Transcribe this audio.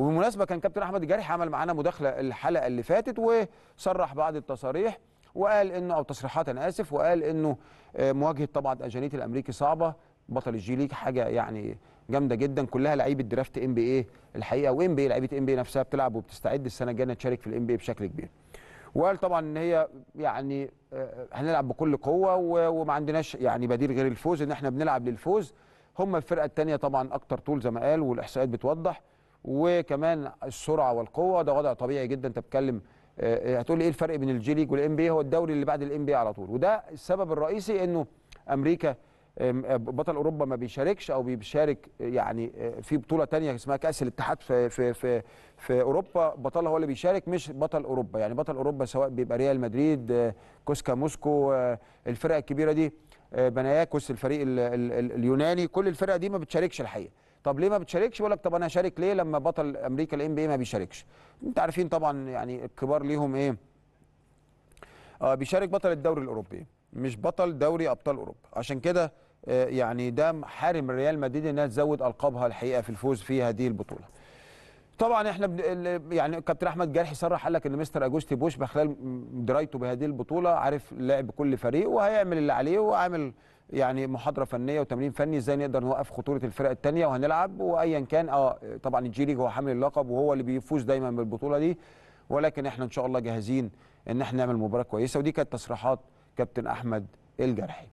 وبالمناسبه كان كابتن احمد الجارح عمل معانا مداخله الحلقه اللي فاتت وصرح بعض التصاريح وقال انه او تصريحات انا اسف وقال انه آه، مواجهه طبعا اجانيت الامريكي صعبه بطل الجي ليج حاجه يعني جامده جدا كلها لعيبه درافت ام بي اي الحقيقه وام بي لعيبه ام بي نفسها بتلعب وبتستعد السنه الجايه تشارك في الام بي بشكل كبير. وقال طبعا ان هي يعني آه، آه، هنلعب بكل قوه وما عندناش يعني بديل غير الفوز ان احنا بنلعب للفوز هم الفرقه الثانيه طبعا اكتر طول زي ما قال والاحصائيات بتوضح وكمان السرعه والقوه ده وضع طبيعي جدا انت بتتكلم آه، آه، هتقول لي ايه الفرق بين الجي ليج والان بي هو الدوري اللي بعد الان بي على طول وده السبب الرئيسي انه امريكا آه، بطل اوروبا ما بيشاركش او بيشارك يعني في بطوله تانية اسمها كاس الاتحاد في في في, في اوروبا بطلها هو اللي بيشارك مش بطل اوروبا يعني بطل اوروبا سواء بيبقى ريال مدريد كوسكا موسكو الفرق الكبيره دي بناياكوس الفريق اليوناني كل الفرق دي ما بتشاركش الحقيقه طب ليه ما بتشاركش بقول لك طب انا هشارك ليه لما بطل امريكا الام بي ما بيشاركش انت عارفين طبعا يعني الكبار ليهم ايه آه بيشارك بطل الدوري الاوروبي مش بطل دوري ابطال اوروبا عشان كده آه يعني ده حارم ريال مدريد انها تزود القابها الحقيقه في الفوز في هذه البطوله طبعا احنا يعني كابتن احمد جرحي صرح قال لك ان مستر اجوستي بوش خلال درايته بهذه البطوله عارف لعب كل فريق وهيعمل اللي عليه وعامل يعني محاضره فنيه وتمرين فني ازاي نقدر نوقف خطوره الفرق الثانيه وهنلعب وايا كان اه طبعا ليج هو حامل اللقب وهو اللي بيفوز دايما بالبطوله دي ولكن احنا ان شاء الله جاهزين ان احنا نعمل مباراه كويسه ودي كانت تصريحات كابتن احمد الجرحي